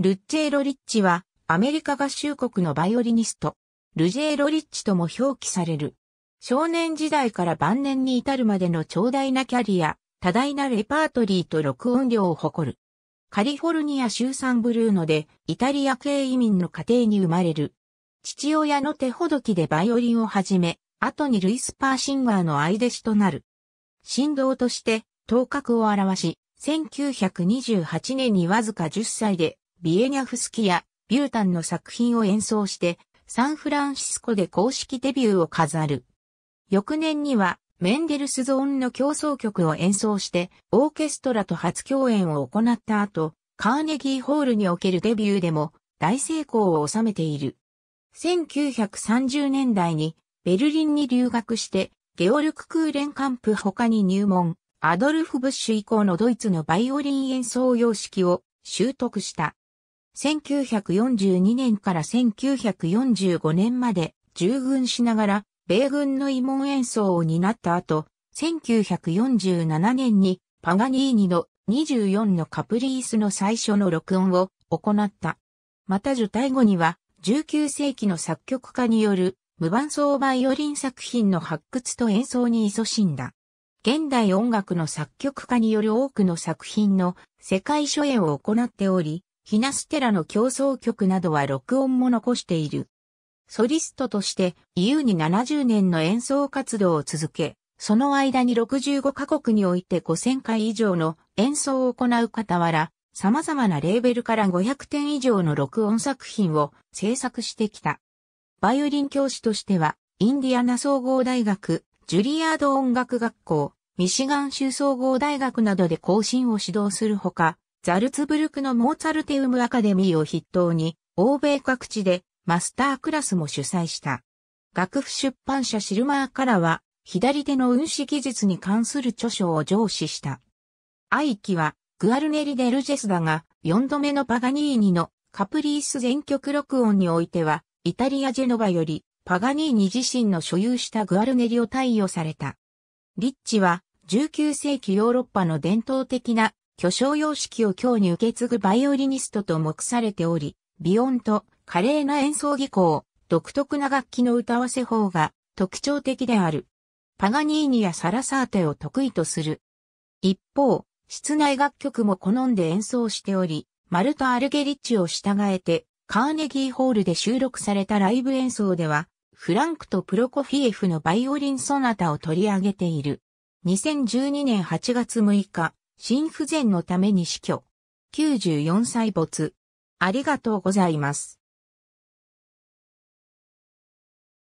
ルッチェーロ・リッチは、アメリカ合衆国のバイオリニスト、ルジェーロ・リッチとも表記される。少年時代から晩年に至るまでの長大なキャリア、多大なレパートリーと録音量を誇る。カリフォルニア州ンブルーノで、イタリア系移民の家庭に生まれる。父親の手ほどきでバイオリンを始め、後にルイス・パーシンガーの愛弟子となる。振動として、頭角を表し、1928年にわずか10歳でビエニャフスキやビュータンの作品を演奏して、サンフランシスコで公式デビューを飾る。翌年には、メンデルスゾーンの競争曲を演奏して、オーケストラと初共演を行った後、カーネギーホールにおけるデビューでも大成功を収めている。1930年代にベルリンに留学して、ゲオルク・クーレンカンプ他に入門、アドルフ・ブッシュ以降のドイツのバイオリン演奏様式を習得した。1942年から1945年まで従軍しながら、米軍の慰問演奏を担った後、1947年にパガニーニの24のカプリースの最初の録音を行った。また受胎後には19世紀の作曲家による無伴奏バイオリン作品の発掘と演奏に勤しんだ。現代音楽の作曲家による多くの作品の世界初演を行っており、ヒナステラの競争曲などは録音も残している。ソリストとして EU に70年の演奏活動を続け、その間に65カ国において5000回以上の演奏を行う傍ら、様々なレーベルから500点以上の録音作品を制作してきた。バイオリン教師としては、インディアナ総合大学、ジュリアード音楽学校、ミシガン州総合大学などで更新を指導するほか、ザルツブルクのモーツァルテウムアカデミーを筆頭に、欧米各地でマスタークラスも主催した。楽譜出版社シルマーからは、左手の運指技術に関する著書を上司した。アイキは、グアルネリ・デルジェスだが、4度目のパガニーニのカプリース全曲録音においては、イタリア・ジェノバより、パガニーニ自身の所有したグアルネリを対応された。リッチは、19世紀ヨーロッパの伝統的な巨匠様式を今日に受け継ぐバイオリニストと目されており、ビヨンと華麗な演奏技巧、独特な楽器の歌わせ方が特徴的である。パガニーニやサラサーテを得意とする。一方、室内楽曲も好んで演奏しており、マルタ・アルゲリッチを従えて、カーネギーホールで収録されたライブ演奏では、フランクとプロコフィエフのバイオリンソナタを取り上げている。2012年8月6日、心不全のために死去。94歳没。ありがとうございます。